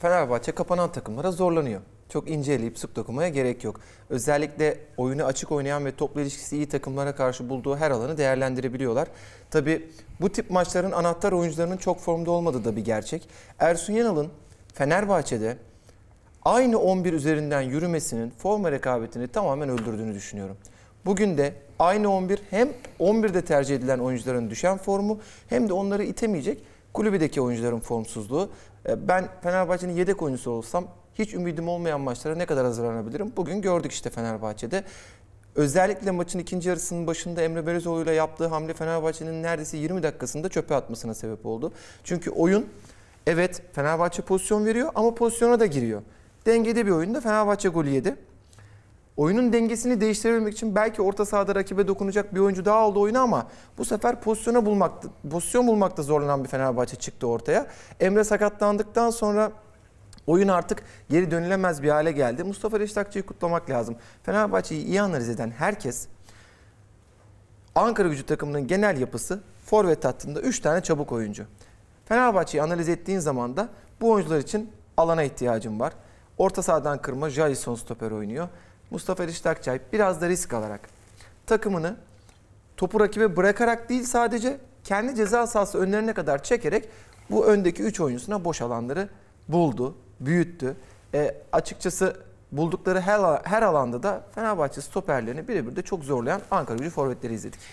Fenerbahçe kapanan takımlara zorlanıyor. Çok inceleyip sık dokumaya gerek yok. Özellikle oyunu açık oynayan ve toplu ilişkisi iyi takımlara karşı bulduğu her alanı değerlendirebiliyorlar. Tabi bu tip maçların anahtar oyuncularının çok formda olmadığı da bir gerçek. Ersun Yanal'ın Fenerbahçe'de aynı 11 üzerinden yürümesinin forma rekabetini tamamen öldürdüğünü düşünüyorum. Bugün de aynı 11 hem 11'de tercih edilen oyuncuların düşen formu hem de onları itemeyecek Kulübedeki oyuncuların formsuzluğu. E, ben Fenerbahçe'nin yedek oyuncusu olsam hiç ümidim olmayan maçlara ne kadar hazırlanabilirim? Bugün gördük işte Fenerbahçe'de. Özellikle maçın ikinci yarısının başında Emre Belezoğlu ile yaptığı hamle Fenerbahçe'nin neredeyse 20 dakikasında çöpe atmasına sebep oldu. Çünkü oyun evet Fenerbahçe pozisyon veriyor ama pozisyona da giriyor. Dengede bir oyunda Fenerbahçe golü yedi oyunun dengesini değiştirebilmek için belki orta sahada rakibe dokunacak bir oyuncu daha aldı oyunu ama bu sefer pozisyona bulmak, pozisyon bulmakta zorlanan bir Fenerbahçe çıktı ortaya. Emre sakatlandıktan sonra oyun artık geri dönülemez bir hale geldi. Mustafa Reşitakçı'yı kutlamak lazım. Fenerbahçe'yi iyi analiz eden herkes Ankara gücü takımının genel yapısı forvet hattında 3 tane çabuk oyuncu. Fenerbahçe'yi analiz ettiğin zaman da bu oyuncular için alana ihtiyacım var. Orta sahadan kırma Jason stoper oynuyor. Mustafa Eriş biraz da risk alarak takımını topu rakibe bırakarak değil sadece kendi ceza sahası önlerine kadar çekerek bu öndeki 3 oyuncusuna boş alanları buldu, büyüttü. E, açıkçası buldukları her, her alanda da Fenerbahçe stoperlerini birebir de çok zorlayan Ankara gücü forvetleri izledik.